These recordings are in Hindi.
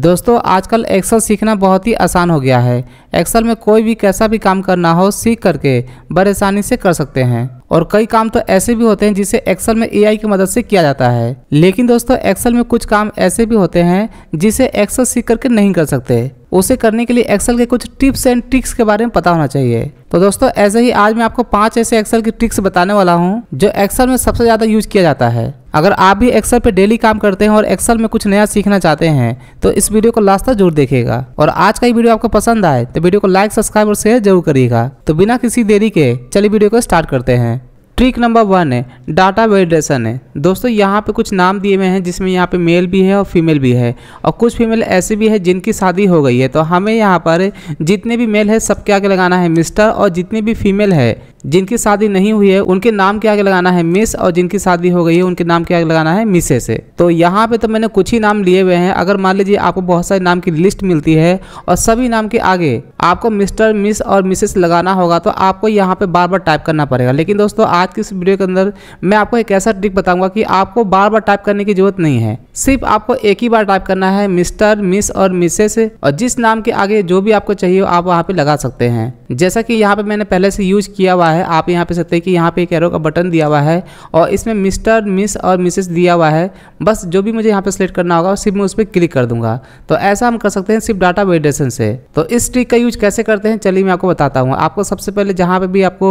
दोस्तों आजकल एक्सेल सीखना बहुत ही आसान हो गया है एक्सेल में कोई भी कैसा भी काम करना हो सीख करके बड़े आसानी से कर सकते हैं और कई काम तो ऐसे भी होते हैं जिसे एक्सेल में एआई की मदद से किया जाता है लेकिन दोस्तों एक्सेल में कुछ काम ऐसे भी होते हैं जिसे एक्सेल सीख करके नहीं कर सकते उसे करने के लिए एक्सेल के कुछ टिप्स एंड ट्रिक्स के बारे में पता होना चाहिए तो दोस्तों ऐसे ही आज मैं आपको पांच ऐसे एक्सेल की ट्रिक्स बताने वाला हूँ जो एक्सेल में सबसे ज़्यादा यूज किया जाता है अगर आप भी एक्सेल पे डेली काम करते हैं और एक्सेल में कुछ नया सीखना चाहते हैं तो इस वीडियो को लास्ट तक जरूर देखिएगा और आज का ये वीडियो आपको पसंद आए तो वीडियो को लाइक सब्सक्राइब और शेयर जरूर करिएगा तो बिना किसी देरी के चलिए वीडियो को स्टार्ट करते हैं ट्रिक नंबर वन है डाटा वेडेशन है दोस्तों यहाँ पे कुछ नाम दिए हुए हैं जिसमें यहाँ पे मेल भी है और फीमेल भी है और कुछ फीमेल ऐसे भी है जिनकी शादी हो गई है तो हमें यहाँ पर जितने भी मेल है सबके आगे लगाना है मिस्टर और जितने भी फीमेल है जिनकी शादी नहीं हुई है उनके नाम के आगे लगाना है मिस और जिनकी शादी हो गई है उनके नाम के आगे लगाना है मिसेस है तो यहाँ पे तो मैंने कुछ ही नाम लिए हुए हैं अगर मान लीजिए आपको बहुत सारे नाम की लिस्ट मिलती है और सभी नाम के आगे आपको मिस्टर मिस और मिसेस लगाना होगा तो आपको यहाँ पे बार बार टाइप करना पड़ेगा लेकिन दोस्तों आज की इस वीडियो के अंदर मैं आपको एक ऐसा ट्रिक बताऊंगा कि आपको बार बार टाइप करने की जरूरत नहीं है सिर्फ आपको एक ही बार टाइप करना है मिस्टर मिस और मिसेस और जिस नाम के आगे जो भी आपको चाहिए आप वहाँ पे लगा सकते हैं जैसा कि यहाँ पे मैंने पहले से यूज किया हुआ है आप यहाँ पे सकते हैं कि यहाँ पे एक एरो का बटन दिया हुआ है और इसमें मिस्टर मिस और मिसेस दिया हुआ है बस जो भी मुझे यहाँ पे सिलेक्ट करना होगा सिर्फ मैं उस पर क्लिक कर दूंगा तो ऐसा हम कर सकते हैं सिर्फ डाटा वेडेशन से तो इस ट्रिक का यूज यूज कैसे करते हैं चलिए मैं आपको बताता हूँ आपको सबसे पहले जहाँ पर भी आपको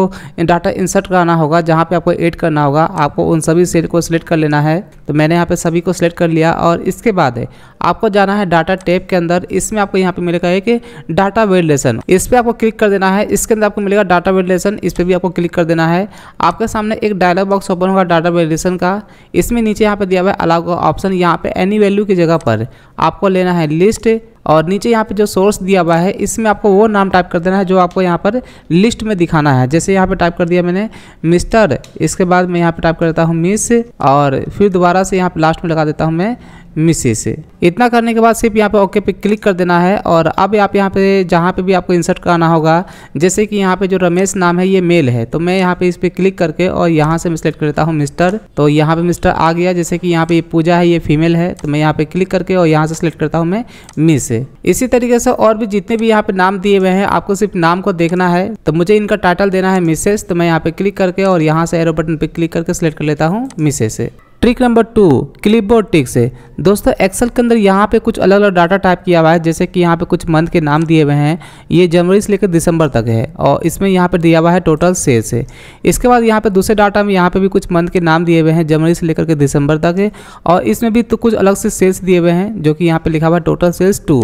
डाटा इंसर्ट कराना होगा जहाँ पर आपको एड करना होगा आपको उन सभी सेल को सिलेक्ट कर लेना है तो मैंने यहाँ पर सभी को सिलेक्ट कर लिया और इसके बाद है आपको जाना है डाटा टेप के अंदर इसमें आपको यहाँ पर मिलेगा एक डाटा वेरिलेशन इस पर आपको क्लिक कर देना है इसके अंदर आपको मिलेगा डाटा वेडलेसन इस पर भी आपको क्लिक कर देना है आपके सामने एक डायलॉग बॉक्स ओपन होगा डाटा वेलेशन का इसमें नीचे यहाँ पर दिया हुआ है ऑप्शन यहाँ पर एनी वैल्यू की जगह पर आपको लेना है लिस्ट और नीचे यहाँ पे जो सोर्स दिया हुआ है इसमें आपको वो नाम टाइप कर देना है जो आपको यहाँ पर लिस्ट में दिखाना है जैसे यहाँ पे टाइप कर दिया मैंने मिस्टर इसके बाद मैं यहाँ पे टाइप कर देता हूँ मिस और फिर दोबारा से यहाँ पे लास्ट में लगा देता हूँ मैं मिसे से इतना करने के बाद सिर्फ यहाँ पे ओके पे क्लिक कर देना है और अब आप यहाँ पे जहाँ पे भी आपको इंसर्ट करना होगा जैसे कि यहाँ पे जो रमेश नाम है ये मेल है तो मैं यहाँ पे इस पर क्लिक करके और यहाँ से मैं सिलेक्ट देता हूँ मिस्टर तो यहाँ पे मिस्टर आ गया जैसे कि यहाँ पे ये पूजा है ये फीमेल है तो मैं यहाँ पे क्लिक करके और यहाँ से सिलेक्ट करता हूँ मैं मिस इसी तरीके से और भी जितने भी यहाँ पे नाम दिए हुए हैं आपको सिर्फ नाम को देखना है तो मुझे इनका टाइटल देना है मिसेस तो मैं यहाँ पे क्लिक करके और यहाँ से एरो बटन पे क्लिक करके सिलेक्ट कर लेता हूँ मिसेस trick number two clipboard trick से दोस्तों एक्सेल के अंदर यहाँ पे कुछ अलग अलग डाटा टाइप किया हुआ है जैसे कि यहाँ पे कुछ मंथ के नाम दिए हुए हैं ये जनवरी से लेकर दिसंबर तक है और इसमें यहाँ पे दिया हुआ है टोटल से से इसके बाद यहाँ पे दूसरे डाटा में यहाँ पे भी कुछ मंथ के नाम दिए हुए हैं जनवरी से लेकर के दिसंबर तक है और इसमें भी तो कुछ अलग से सेल्स दिए हुए हैं जो कि यहाँ पर लिखा हुआ है टोटल सेल्स टू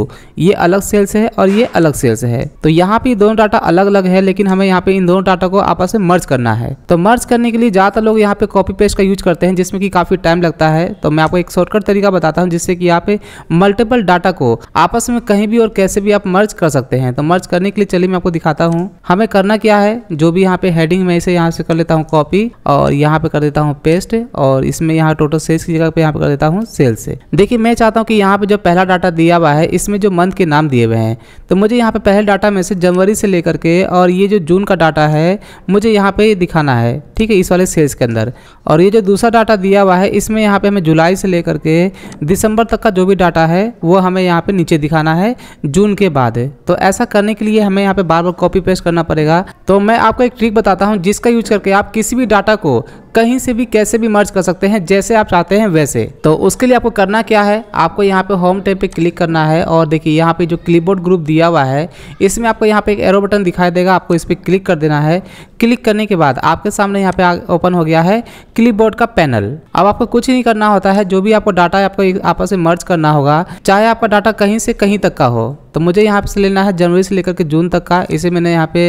ये अलग सेल्स है और ये अलग सेल्स है तो यहाँ पर दोनों डाटा अलग अलग है लेकिन हमें यहाँ पे इन दोनों डाटा को आपस में मर्ज करना है तो मर्ज करने के लिए ज़्यादातर लोग यहाँ पे कॉपी पेस्ट का यूज करते हैं जिसमें कि काफ़ी टाइम लगता है तो मैं आपको एक शॉर्टकट तरीका बताता हूँ जिससे कि आप मल्टीपल डाटा को आपस में कहीं भी और कैसे भी आप मर्ज कर सकते हैं तो मर्ज करने के लिए चलिए मैं आपको दिखाता हूँ हमें करना क्या है जो भी यहाँ पे हेडिंग में इसे यहाँ से कर लेता हूँ कॉपी और यहाँ पे कर देता हूँ पेस्ट और इसमें यहाँ टोटल सेल्स की जगह पे यहाँ पे कर देता हूँ सेल्स से देखिए मैं चाहता हूँ कि यहाँ पे जो पहला डाटा दिया हुआ है इसमें जो मंथ के नाम दिए हुए हैं तो मुझे यहाँ पे पहले डाटा में से जनवरी से लेकर के और ये जो जून का डाटा है मुझे यहाँ पे दिखाना है ठीक है इस वाले सेल्स के अंदर और ये जो दूसरा डाटा दिया हुआ हुआ है इसमें यहाँ पे हमें जुलाई से लेकर के दिसंबर तक का जो भी डाटा है वो हमें यहाँ पे नीचे दिखाना है जून के बाद तो ऐसा करने के लिए हमें यहाँ पे बार बार कॉपी पेस्ट करना पड़ेगा तो मैं आपको एक ट्रिक बताता हूँ जिसका यूज करके आप किसी भी डाटा को कहीं से भी कैसे भी मर्ज कर सकते हैं जैसे आप चाहते हैं वैसे तो उसके लिए आपको करना क्या है आपको यहाँ पे होम टेप पे क्लिक करना है और देखिए यहाँ पे जो क्लिपबोर्ड ग्रुप दिया हुआ है इसमें आपको यहाँ पे एक एरो बटन दिखाई देगा आपको इस पर क्लिक कर देना है क्लिक करने के बाद आपके सामने यहाँ पे ओपन हो गया है क्लिपबोर्ड का पैनल अब आपको कुछ नहीं करना होता है जो भी आपको डाटा आपको आपस में मर्ज करना होगा चाहे आपका डाटा कहीं से कहीं तक का हो तो मुझे यहाँ पे लेना है जनवरी से लेकर के जून तक का इसे मैंने यहाँ पे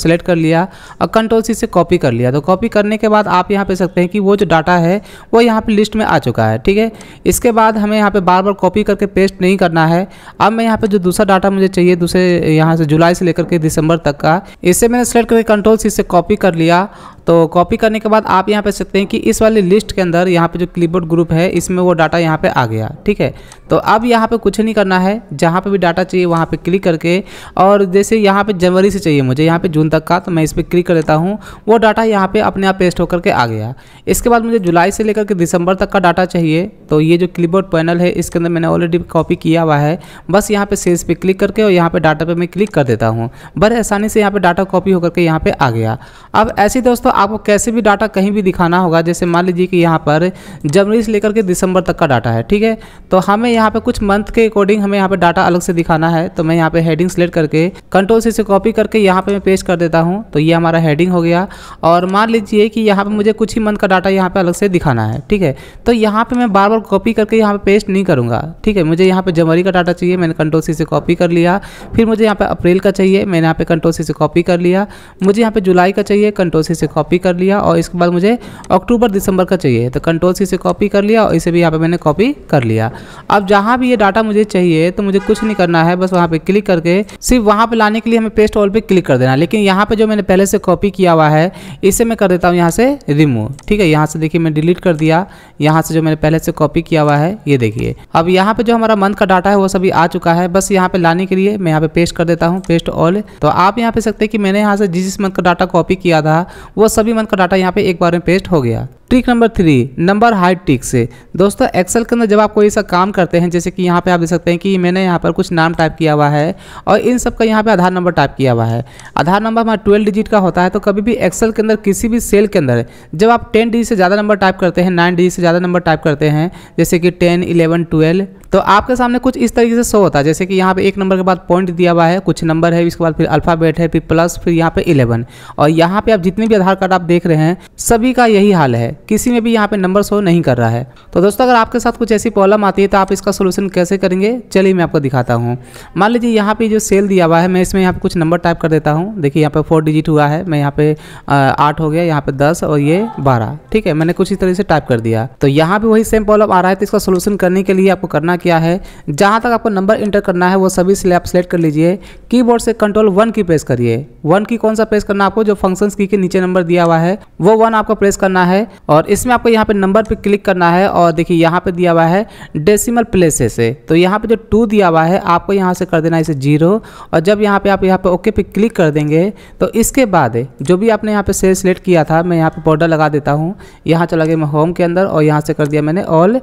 सिलेक्ट कर लिया और कंट्रोल सी से कॉपी कर लिया तो कॉपी करने के बाद आप यहाँ पे सकते हैं कि वो जो डाटा है वो यहाँ पे लिस्ट में आ चुका है ठीक है इसके बाद हमें यहाँ पे बार बार कॉपी करके पेस्ट नहीं करना है अब मैं यहाँ पे जो दूसरा डाटा मुझे चाहिए दूसरे यहाँ से जुलाई से लेकर के दिसंबर तक का इसे मैंने सेलेक्ट करके कंट्रोल सी से कॉपी कर लिया तो कॉपी करने के बाद आप यहाँ पे सकते हैं कि इस वाली लिस्ट के अंदर यहाँ पे जो क्लिपबोर्ड ग्रुप है इसमें वो डाटा यहाँ पे आ गया ठीक है तो अब यहाँ पे कुछ नहीं करना है जहाँ पे भी डाटा चाहिए वहाँ पे क्लिक करके और जैसे यहाँ पे जनवरी से चाहिए मुझे यहाँ पे जून तक का तो मैं इस पर क्लिक कर देता हूँ वो डाटा यहाँ पर अपने आप पेस्ट होकर के आ गया इसके बाद मुझे जुलाई से लेकर के दिसंबर तक का डाटा चाहिए तो ये जो क्लिपबोर्ड पैनल है इसके अंदर मैंने ऑलरेडी कॉपी किया हुआ है बस यहाँ पर सेल्स पर क्लिक करके और यहाँ पर डाटा पर मैं क्लिक कर देता हूँ बड़े आसानी से यहाँ पर डाटा कॉपी होकर के यहाँ पर आ गया अब ऐसे दोस्तों आपको कैसे भी डाटा कहीं भी दिखाना होगा जैसे मान लीजिए कि यहाँ पर जनवरी से लेकर के दिसंबर तक का डाटा है ठीक है तो हमें यहाँ पे कुछ मंथ के अकॉर्डिंग हमें यहाँ पे डाटा अलग से दिखाना है तो मैं यहाँ पे हेडिंग सेलेक्ट करके कंट्रोल से इसे कॉपी करके यहाँ पे मैं पेश कर देता हूँ तो ये हमारा हेडिंग हो गया और मान लीजिए कि यहाँ पर मुझे कुछ ही मंथ का डाटा यहाँ पर अलग से दिखाना है ठीक है तो यहाँ पर मैं बार बार कॉपी करके यहाँ पे पेस्ट नहीं करूँगा ठीक है मुझे यहाँ पर जनवरी का डाटा चाहिए मैंने कंट्रोल से कॉपी कर लिया फिर मुझे यहाँ पर अप्रैल का चाहिए मैंने यहाँ पे कंट्रोल से कॉपी कर लिया मुझे यहाँ पर जुलाई का चाहिए कंट्रोल से कॉपी कॉपी कर लिया और इसके बाद मुझे अक्टूबर दिसंबर का चाहिए तो कंट्रोल सी से कॉपी कर लिया और इसे भी यहाँ पे मैंने कॉपी कर लिया अब जहाँ भी ये डाटा मुझे चाहिए तो मुझे कुछ नहीं करना है बस वहाँ पे क्लिक करके सिर्फ वहाँ पे लाने के लिए हमें पेस्ट ऑल पर क्लिक कर देना लेकिन यहाँ पर जो मैंने पहले से कॉपी किया हुआ है इसे मैं कर देता हूँ यहाँ से रिमूव ठीक है यहाँ से देखिए मैं डिलीट कर दिया यहाँ से जो मैंने पहले से कॉपी किया हुआ है ये देखिए अब यहाँ पर जो हमारा मंथ का डाटा है वो सभी आ चुका है बस यहाँ पर लाने के लिए मैं यहाँ पर पेस्ट कर देता हूँ पेस्ट ऑल तो आप यहाँ पे सकते हैं कि मैंने यहाँ से जिस जिस मंथ का डाटा कॉपी किया था वो सभी मंथ का डाटा यहाँ पे एक बार में पेस्ट हो गया trick number three number height trick से दोस्तों एक्सेल के अंदर जब आप कोई ऐसा काम करते हैं जैसे कि यहाँ पे आप देख सकते हैं कि मैंने यहाँ पर कुछ नाम टाइप किया हुआ है और इन सब का यहाँ पे आधार नंबर टाइप किया हुआ है आधार नंबर हमारा ट्वेल्व डिजिट का होता है तो कभी भी एक्सेल के अंदर किसी भी सेल के अंदर जब आप टेन डिजिट से ज़्यादा नंबर टाइप करते हैं नाइन डिजिट से ज़्यादा नंबर टाइप करते हैं जैसे कि टेन इलेवन ट्वेल्व तो आपके सामने कुछ इस तरीके से शो होता है जैसे कि यहाँ पे एक नंबर के बाद पॉइंट दिया हुआ है कुछ नंबर है इसके बाद फिर अल्फ़ाबेट है फिर प्लस फिर यहाँ पे इलेवन और यहाँ पे आप जितने भी आधार कार्ड आप देख रहे हैं सभी का यही हाल है किसी में भी यहाँ पे नंबर शो नहीं कर रहा है तो दोस्तों अगर आपके साथ कुछ ऐसी प्रॉब्लम आती है तो आप इसका सोल्यूशन कैसे करेंगे चलिए मैं आपको दिखाता हूँ मान लीजिए यहाँ पे जो सेल दिया हुआ है मैं इसमें यहाँ पे कुछ नंबर टाइप कर देता हूँ देखिए यहाँ पे फोर डिजिट हुआ है मैं यहाँ पे आठ हो गया यहाँ पे दस और ये बारह ठीक है मैंने कुछ इस तरह से टाइप कर दिया तो यहाँ पे वही सेम प्रॉब्लम आ रहा है तो इसका सोल्यूशन करने के लिए आपको करना क्या है जहाँ तक आपको नंबर इंटर करना है वो सभी स्लैप सेलेक्ट कर लीजिए कीबोर्ड से कंट्रोल वन की प्रेस करिए वन की कौन सा प्रेस करना आपको जो फंक्शंस की के नीचे नंबर दिया हुआ है वो वन आपको प्रेस करना है और इसमें आपको यहाँ पे नंबर पे क्लिक करना है और देखिए यहाँ पे दिया हुआ है डेसिमल प्लेसेस से तो यहाँ पे जो टू दिया हुआ है आपको यहाँ से कर देना है इसे जीरो और जब यहाँ पे आप यहाँ पे ओके पे क्लिक कर देंगे तो इसके बाद जो भी आपने यहाँ पे सेल सिलेक्ट किया था मैं यहाँ पे बॉर्डर लगा देता हूँ यहाँ चला गया मैं होम के अंदर और यहाँ से कर दिया मैंने ऑल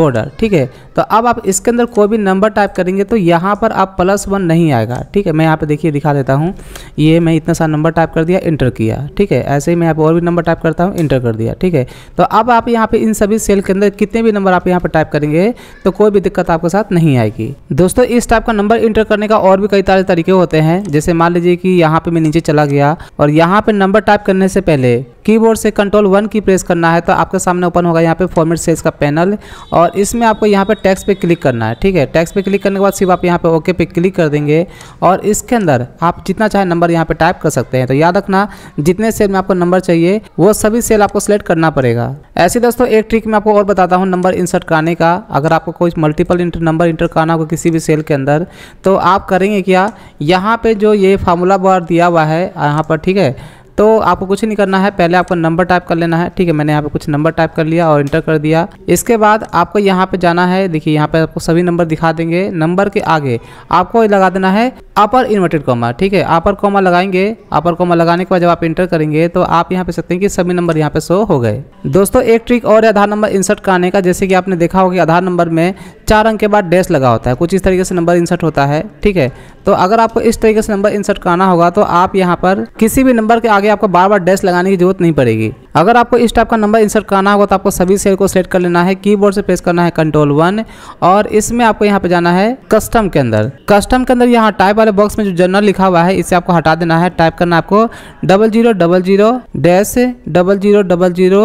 बॉर्डर ठीक है तो अब आप इसके अंदर कोई भी नंबर टाइप करेंगे तो यहाँ पर आप प्लस वन नहीं आएगा ठीक है मैं यहाँ पर देखिए दिखा देता हूँ ये मैं इतना सारा नंबर टाइप कर दिया इंटर किया ठीक है ऐसे ही मैं यहाँ पर और भी नंबर टाइप करता हूँ इंटर कर दिया ठीक है है तो अब आप यहाँ पे इन सभी सेल के अंदर कितने भी नंबर आप यहाँ पे टाइप करेंगे तो कोई भी दिक्कत आपके साथ नहीं आएगी दोस्तों इस टाइप का नंबर इंटर करने का और भी कई सारे तरीके होते हैं जैसे मान लीजिए कि यहाँ पे मैं नीचे चला गया और यहाँ पे नंबर टाइप करने से पहले कीबोर्ड से कंट्रोल वन की प्रेस करना है तो आपके सामने ओपन होगा यहाँ पे फॉर्मेट सेल्स का पैनल और इसमें आपको यहाँ पे टैक्स पे क्लिक करना है ठीक है टैक्स पे क्लिक करने के बाद सिर्फ आप यहाँ पे ओके पे क्लिक कर देंगे और इसके अंदर आप जितना चाहे नंबर यहाँ पे टाइप कर सकते हैं तो याद रखना जितने सेल में आपको नंबर चाहिए वो सभी सेल आपको सेलेक्ट करना पड़ेगा ऐसे दोस्तों एक ट्रिक मैं आपको और बताता हूँ नंबर इंसर्ट कराने का अगर आपको कोई मल्टीपल नंबर इंटर कराना होगा किसी भी सेल के अंदर तो आप करेंगे क्या यहाँ पे जो ये फार्मूला बार दिया हुआ है यहाँ पर ठीक है तो आपको कुछ नहीं करना है पहले आपको नंबर टाइप कर लेना है ठीक है मैंने यहाँ पे कुछ नंबर टाइप कर लिया और इंटर कर दिया इसके बाद आपको यहाँ पे जाना है देखिए यहाँ पे आपको सभी नंबर दिखा देंगे नंबर के आगे आपको लगा देना है अपर इन्वर्टेड कॉमा ठीक है अपर कॉमा लगाएंगे अपर कॉमा लगाने के बाद जब आप इंटर करेंगे तो आप यहाँ पे सकते हैं कि सभी नंबर यहाँ पे शो हो गए दोस्तों एक ट्रिक और आधार नंबर इंसर्ट कराने का जैसे कि आपने देखा होगा आधार नंबर में चार अंक के बाद डैश लगा होता है कुछ इस तरीके से नंबर इंसर्ट होता है ठीक है तो अगर आपको इस तरीके से नंबर इंसर्ट करना होगा तो आप यहाँ पर किसी भी नंबर के आगे आपको बार बार डैश लगाने की जरूरत नहीं पड़ेगी अगर आपको इस टाइप का नंबर इंसर्ट करना होगा तो आपको सभी सेल को सेलेक्ट कर लेना है कीबोर्ड से प्रेस करना है कंट्रोल वन और इसमें आपको यहाँ पे जाना है कस्टम के अंदर कस्टम के अंदर यहाँ टाइप वाले बॉक्स में जो जर्नल लिखा हुआ है इसे आपको हटा देना है टाइप करना आपको double zero double zero dash double zero double zero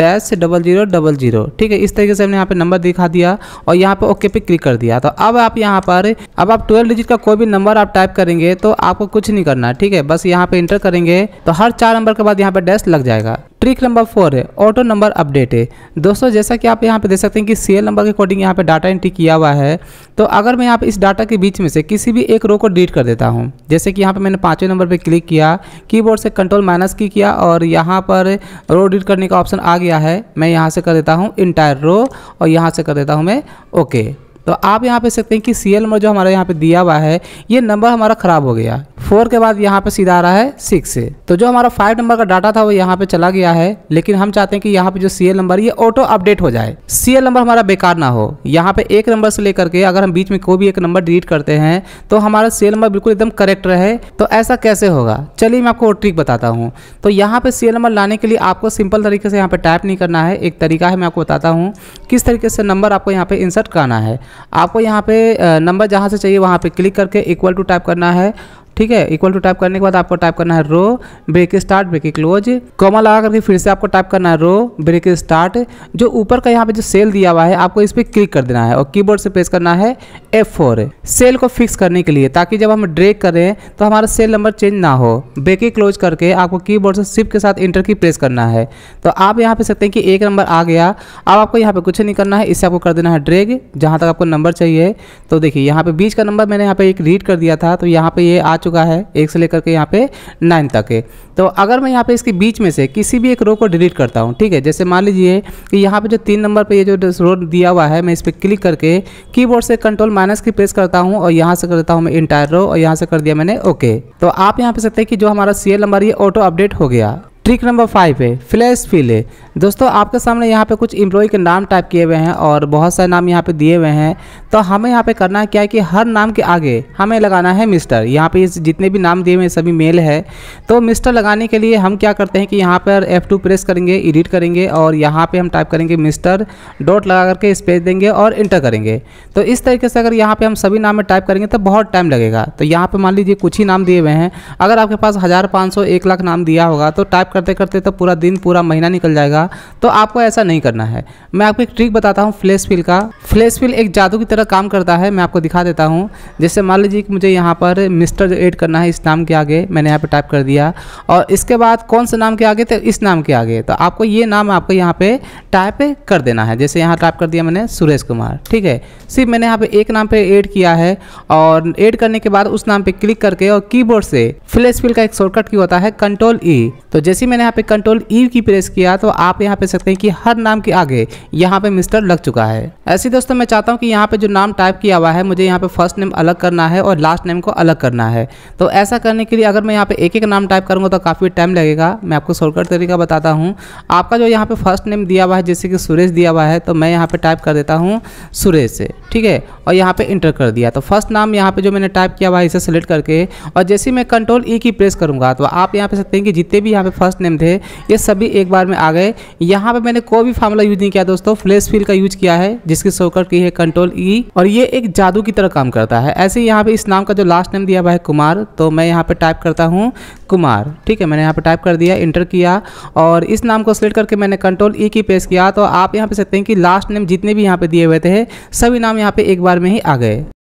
dash double zero double zero ठीक है इस तरीके से हमने यहाँ पे नंबर दिखा दिया और यहाँ पे ओके पे क्लिक कर दिया तो अब आप यहाँ पर अब आप ट्वेल्व डिजिट का कोई भी नंबर आप टाइप करेंगे तो आपको कुछ नहीं करना ठीक है बस यहाँ पे इंटर करेंगे तो हर चार नंबर के बाद यहाँ पे डैश लग जाएगा ट्रिक नंबर फोर है ऑटो नंबर अपडेट है दोस्तों जैसा कि आप यहाँ पे देख सकते हैं कि सीएल नंबर के अकॉर्डिंग यहाँ पे डाटा एंट्री किया हुआ है तो अगर मैं यहाँ पे इस डाटा के बीच में से किसी भी एक रो को डिलीट कर देता हूँ जैसे कि यहाँ पे मैंने पाँचवें नंबर पे क्लिक किया कीबोर्ड से कंट्रोल माइनस की किया और यहाँ पर रो डिलीट करने का ऑप्शन आ गया है मैं यहाँ से कर देता हूँ इंटायर रो और यहाँ से कर देता हूँ मैं ओके तो आप यहाँ पे सकते हैं कि एल नंबर जो हमारा यहाँ पे दिया हुआ है ये नंबर हमारा ख़राब हो गया फोर के बाद यहाँ पे सीधा आ रहा है सिक्स तो जो हमारा फाइव नंबर का डाटा था वो यहाँ पे चला गया है लेकिन हम चाहते हैं कि यहाँ पे जो सीएल नंबर ये ऑटो अपडेट हो जाए सीएल नंबर हमारा बेकार ना हो यहाँ पे एक नंबर से लेकर के अगर हम बीच में कोई भी एक नंबर डिलीट करते हैं तो हमारा सीएल नंबर बिल्कुल एकदम करेक्ट रहे तो ऐसा कैसे होगा चलिए मैं आपको ट्रिक बताता हूँ तो यहाँ पे सीएल नंबर लाने के लिए आपको सिंपल तरीके से यहाँ पे टाइप नहीं करना है एक तरीका है मैं आपको बताता हूँ किस तरीके से नंबर आपको यहाँ पे इंसर्ट करना है आपको यहाँ पे नंबर जहाँ से चाहिए वहाँ पे क्लिक करके इक्वल टू टाइप करना है ठीक है इक्वल टू टाइप करने के बाद आपको टाइप करना है row break start break close comma लगा करके फिर से आपको टाइप करना है रो ब्रेक स्टार्ट जो ऊपर का यहाँ पे जो सेल दिया हुआ है आपको इस पर क्लिक कर देना है और कीबोर्ड से प्रेस करना है एफ सेल को फिक्स करने के लिए ताकि जब हम ड्रेक करें तो हमारा सेल नंबर चेंज ना हो ब्रेक क्लोज करके आपको की से सिप के साथ इंटर की प्रेस करना है तो आप यहाँ पे सकते हैं कि एक नंबर आ गया अब आपको यहाँ पे कुछ नहीं करना है इससे आपको कर देना है ड्रेग जहाँ तक आपको नंबर चाहिए तो देखिए यहाँ पे बीच का नंबर मैंने यहाँ पे एक रीड कर दिया था तो यहाँ पे ये आ चुका है एक से लेकर के यहाँ पे नाइन तक है तो अगर मैं यहाँ पे इसके बीच में से किसी भी एक रो को डिलीट करता हूँ ठीक है जैसे मान लीजिए कि यहाँ पे जो तीन नंबर पे ये जो रो दिया हुआ है मैं इस पर क्लिक करके कीबोर्ड से कंट्रोल माइनस की प्रेस करता हूँ और यहाँ से कर देता हूँ मैं इंटायर रो और यहाँ से कर दिया मैंने ओके तो आप यहाँ पे सकते हैं कि जो हमारा सीएल नंबर ये ऑटो अपडेट हो गया ट्रिक नंबर फाइव है फ्लैश फील है दोस्तों आपके सामने यहाँ पे कुछ एम्प्लॉय के नाम टाइप किए हुए हैं और बहुत सारे नाम यहाँ पे दिए हुए हैं तो हमें यहाँ पे करना है क्या है कि हर नाम के आगे हमें लगाना है मिस्टर यहाँ पे जितने भी नाम दिए हुए हैं सभी मेल है तो मिस्टर लगाने के लिए हम क्या करते हैं कि यहाँ पर F2 प्रेस करेंगे एडिट करेंगे और यहाँ पर हम टाइप करेंगे मिस्टर डॉट लगा करके स्पेस देंगे और इंटर करेंगे तो इस तरीके से अगर यहाँ पर हम सभी नाम में टाइप करेंगे तो बहुत टाइम लगेगा तो यहाँ पर मान लीजिए कुछ ही नाम दिए हुए हैं अगर आपके पास हज़ार पाँच सौ एक लाख नाम दिया होगा तो टाइप करते करते तो पूरा दिन पूरा महीना निकल जाएगा था तो आपको ऐसा नहीं करना है मैं आपको एक ट्रिक बताता हूँ फ्लैश फिल का फ्लैश फिल एक जादू की तरह काम करता है मैं आपको दिखा देता हूँ जैसे मान लीजिए कि मुझे यहाँ पर मिस्टर एड करना है इस नाम के आगे मैंने यहाँ पर टाइप कर दिया और इसके बाद कौन से नाम के आगे तो इस नाम के आगे तो आपको ये नाम आपको यहाँ पर टाइप कर देना है जैसे यहाँ टाइप कर दिया मैंने सुरेश कुमार ठीक है सिर्फ मैंने यहाँ पर एक नाम पर एड किया है और एड करने के बाद उस नाम पर क्लिक करके और की से फ्लैश फिल का एक शॉर्टकट की होता है कंट्रोल ई e। तो जैसे मैंने यहाँ पे control E e key press किया तो आप आप यहाँ पे सकते हैं कि हर नाम के आगे यहाँ पे मिस्टर लग चुका है ऐसे दोस्तों मैं चाहता हूँ कि यहाँ पे जो नाम टाइप किया हुआ है मुझे यहाँ पे फर्स्ट नेम अलग करना है और लास्ट नेम को अलग करना है तो ऐसा करने के लिए अगर मैं यहाँ पे एक एक नाम टाइप करूँगा तो काफ़ी टाइम लगेगा मैं आपको शॉर्टकट तरीका बताता हूँ आपका जो यहाँ पे फर्स्ट नेम दिया हुआ है जैसे कि सुरेश दिया हुआ है तो मैं यहाँ पे टाइप कर देता हूँ सुरेश से ठीक है और यहाँ पे इंटर कर दिया तो फर्स्ट नाम यहाँ पे जो मैंने टाइप किया हुआ है इसे सेलेक्ट करके और जैसे मैं कंट्रोल ई की प्रेस करूँगा तो आप यहाँ पे सकते हैं कि जितने भी यहाँ पे फर्स्ट नेम थे ये सभी एक बार में आ गए यहाँ पे मैंने कोई भी फार्मूला यूज नहीं किया दोस्तों फ्लेश फील का यूज किया है जिसकी शोकर की है कंट्रोल ई e, और ये एक जादू की तरह काम करता है ऐसे यहाँ पे इस नाम का जो लास्ट नेम दिया हुआ है कुमार तो मैं यहाँ पे टाइप करता हूँ कुमार ठीक है मैंने यहाँ पे टाइप कर दिया इंटर किया और इस नाम को सिलेक्ट करके मैंने कंट्रोल ई e की पेश किया तो आप यहाँ पे सकते हैं कि लास्ट नेम जितने भी यहाँ पे दिए हुए थे सभी नाम यहाँ पे एक बार में ही आ गए